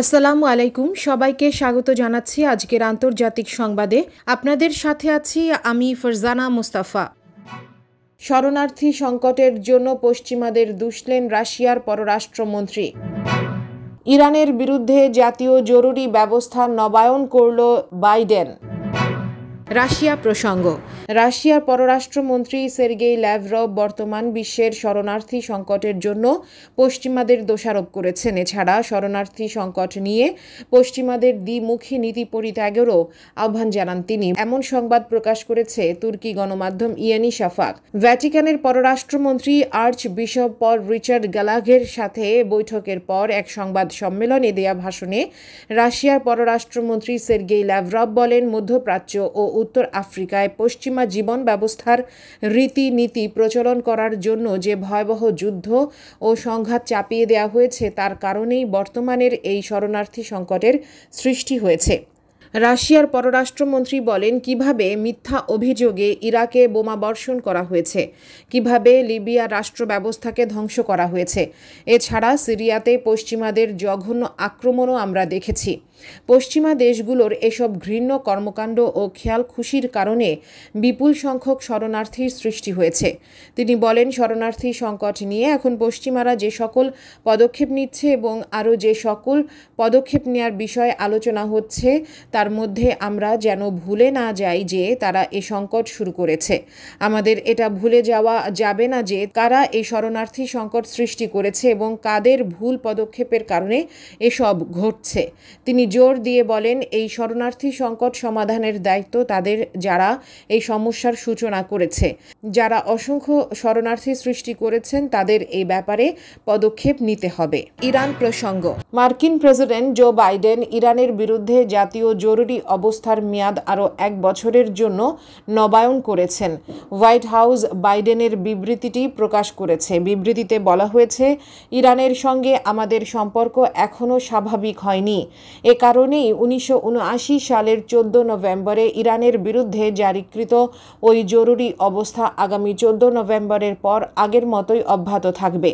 আসসালামু আলাইকুম সবাইকে স্বাগত জানাচ্ছি আজকের আন্তর্জাতিক সংবাদে আপনাদের সাথে আছি আমি ফরজানা মুস্তাফা শরণার্থী সংকটের জন্য পশ্চিমাদের দুষলেন রাশিয়ার পররাষ্ট্রমন্ত্রী ইরানের বিরুদ্ধে জাতীয় জরুরি ব্যবস্থা নবায়ন করল বাইডেন রাশিয়া প্রসঙ্গ রাশিয়ার পররাষ্ট্রমন্ত্রী সের্গেই ল্যাভরভ বর্তমান বিশ্বের শরণার্থী সংকটের জন্য পশ্চিমাদের দোষারোপ করেছেন এছাড়া শরণার্থী সংকট নিয়ে পশ্চিমাদের দ্বিমুখী নীতি পরিত্যাগেরও আহ্বান জানান তিনি এমন সংবাদ প্রকাশ করেছে তুর্কি গণমাধ্যম ইয়ানি শাফাক ভ্যাটিকানের পররাষ্ট্রমন্ত্রী archbishop Paul Richard Gallagher সাথে বৈঠকের পর এক সংবাদ সম্মেলনে দেয়া ভাষণে রাশিয়ার পররাষ্ট্রমন্ত্রী সের্গেই ল্যাভরভ বলেন মধ্যপ্রাচ্য ও উত্তর আফ্রিকায় পশ্চিম কিংবা জীবন ব্যবস্থার রীতিনীতি প্রচলন করার জন্য যে ভয়াবহ যুদ্ধ ও সংঘাত চাপিয়ে দেওয়া হয়েছে তার কারণেই বর্তমানের এই শরণার্থী সংকটের সৃষ্টি হয়েছে রাশিয়ার পররাষ্ট্রমন্ত্রী বলেন কিভাবে মিথ্যা অভিযোগে ইরাকে বোমা বর্ষণ করা হয়েছে কিভাবে লিবিয়া রাষ্ট্র ব্যবস্থাকে ধ্বংস করা হয়েছে এছাড়া সিরিয়াতে পশ্চিমাদের জঘন্য আক্রমণও আমরা দেখেছি পশ্চিমা দেশগুলোর এসব ঘৃণ্য কর্মকাণ্ড ও খেয়াল খুশির কারণে বিপুল সংখ্যক শরণার্থীর সৃষ্টি হয়েছে তিনি বলেন শরণার্থী সংকট নিয়ে এখন পশ্চিমারা যে সকল পদক্ষেপ নিচ্ছে এবং আরও যে সকল পদক্ষেপ নেওয়ার বিষয়ে আলোচনা হচ্ছে তার মধ্যে আমরা যেন ভুলে না যাই যে তারা এ সংকট শুরু করেছে আমাদের এটা ভুলে যাওয়া যাবে না যে কারা এই শরণার্থী সংকট সৃষ্টি করেছে এবং কাদের ভুল পদক্ষেপের কারণে এসব ঘটছে তিনি জোর দিয়ে বলেন এই শরণার্থী সংকট সমাধানের দায়িত্ব তাদের যারা এই সমস্যার সূচনা করেছে যারা অসংখ্য শরণার্থী সৃষ্টি করেছেন তাদের এই ব্যাপারে পদক্ষেপ নিতে হবে ইরান প্রসঙ্গ মার্কিন প্রেসিডেন্ট জো বাইডেন ইরানের বিরুদ্ধে জাতীয় জরুরি অবস্থার মেয়াদ আরও এক বছরের জন্য নবায়ন করেছেন হোয়াইট হাউস বাইডেনের বিবৃতিটি প্রকাশ করেছে বিবৃতিতে বলা হয়েছে ইরানের সঙ্গে আমাদের সম্পর্ক এখনও স্বাভাবিক হয়নি এ কারণেই উনিশশো সালের চোদ্দ নভেম্বরে ইরানের বিরুদ্ধে জারিকৃত ওই জরুরি অবস্থা আগামী চোদ্দ নভেম্বরের পর আগের মতোই অব্যাহত থাকবে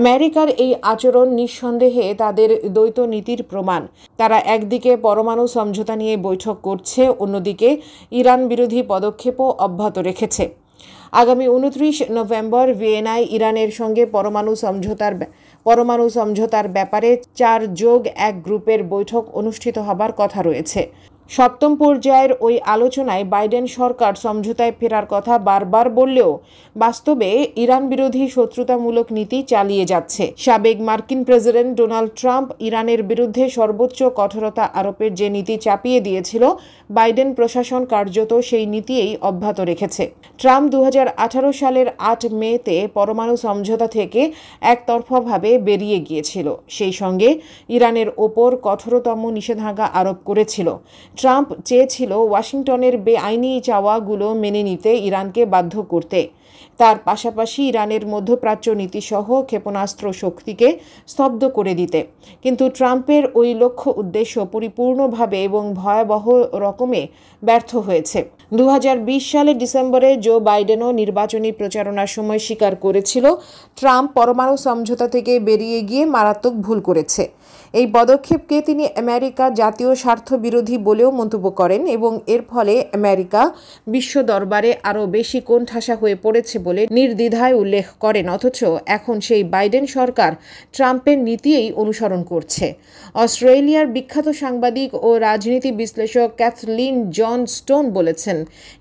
আমেরিকার এই আচরণ নিঃসন্দেহে তাদের দ্বৈত নীতির প্রমাণ তারা একদিকে পরমাণু সমঝোতা নিয়ে বৈঠক করছে অন্যদিকে ইরান বিরোধী পদক্ষেপও অব্যাহত রেখেছে আগামী উনত্রিশ নভেম্বর ভিয়েনায় ইরানের সঙ্গে পরমাণু সমঝোতার পরমাণু সমঝোতার ব্যাপারে চার যোগ এক গ্রুপের বৈঠক অনুষ্ঠিত হবার কথা রয়েছে সপ্তম পর্যায়ের ওই আলোচনায় বাইডেন সরকার সমঝোতায় ফেরার কথা বারবার বললেও বাস্তবে ইরান বিরোধী শত্রুতামূলক নীতি চালিয়ে যাচ্ছে সাবেক মার্কিন প্রেসিডেন্ট ডোনাল্ড ট্রাম্প ইরানের বিরুদ্ধে সর্বোচ্চ কঠোরতা আরোপের যে নীতি চাপিয়ে দিয়েছিল বাইডেন প্রশাসন কার্যত সেই নীতিই অব্যাহত রেখেছে ট্রাম্প দু সালের আট মেতে পরমাণু সমঝোতা থেকে একতরফাভাবে বেরিয়ে গিয়েছিল সেই সঙ্গে ইরানের ওপর কঠোরতম নিষেধাজ্ঞা আরোপ করেছিল ট্রাম্প চেয়েছিল ওয়াশিংটনের বেআইনি চাওয়াগুলো মেনে নিতে ইরানকে বাধ্য করতে তার পাশাপাশি ইরানের মধ্যপ্রাচ্য নীতিসহ ক্ষেপণাস্ত্র শক্তিকে স্তব্ধ করে দিতে কিন্তু ট্রাম্পের ওই লক্ষ্য উদ্দেশ্য পরিপূর্ণভাবে এবং ভয়াবহ রকমে ব্যর্থ হয়েছে দু সালের ডিসেম্বরে জো বাইডেনও নির্বাচনী প্রচারণার সময় স্বীকার করেছিল ট্রাম্প পরমাণু সমঝোতা থেকে বেরিয়ে গিয়ে মারাত্মক ভুল করেছে এই পদক্ষেপকে তিনি আমেরিকা জাতীয় স্বার্থ বিরোধী বলেও মন্তব্য করেন এবং এর ফলে আমেরিকা বিশ্ব দরবারে আরও বেশি কোণঠাসা হয়ে পড়ে করেছে বলে নির্দ্বিধায় উল্লেখ করেন অথচ এখন সেই বাইডেন সরকার ট্রাম্পের নীতিই অনুসরণ করছে অস্ট্রেলিয়ার বিখ্যাত সাংবাদিক ও রাজনীতি বিশ্লেষক ক্যাথলিন জন স্টোন বলেছেন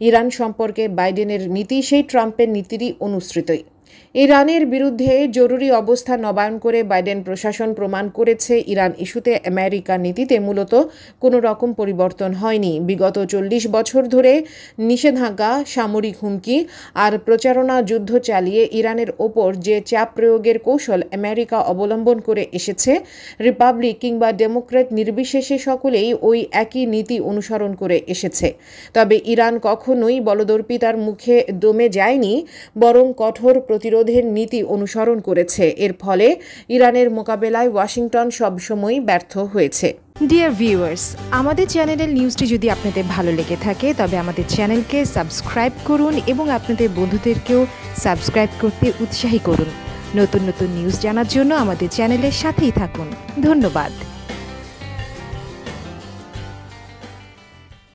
ইরান সম্পর্কে বাইডেনের নীতি সেই ট্রাম্পের নীতিরই অনুসৃতই ইরানের বিরুদ্ধে জরুরি অবস্থা নবায়ন করে বাইডেন প্রশাসন প্রমাণ করেছে ইরান ইস্যুতে আমেরিকার নীতিতে মূলত কোনো রকম পরিবর্তন হয়নি বিগত চল্লিশ বছর ধরে নিষেধাজ্ঞা সামরিক হুমকি আর প্রচারণা যুদ্ধ চালিয়ে ইরানের ওপর যে চাপ প্রয়োগের কৌশল আমেরিকা অবলম্বন করে এসেছে রিপাবলিক কিংবা ডেমোক্র্যাট নির্বিশেষে সকলেই ওই একই নীতি অনুসরণ করে এসেছে তবে ইরান কখনোই বলদর্পিতার মুখে দমে যায়নি বরং কঠোর প্রতিরোধের নীতি অনুসরণ করেছে এর ফলে ইরানের মোকাবেলায় ওয়াশিংটন সবসময়ই ব্যর্থ হয়েছে ডিয়ার ভিউয়ার্স আমাদের চ্যানেলের নিউজটি যদি আপনাদের ভালো লেগে থাকে তবে আমাদের চ্যানেলকে সাবস্ক্রাইব করুন এবং আপনাদের বন্ধুদেরকেও সাবস্ক্রাইব করতে উৎসাহী করুন নতুন নতুন নিউজ জানার জন্য আমাদের চ্যানেলের সাথেই থাকুন ধন্যবাদ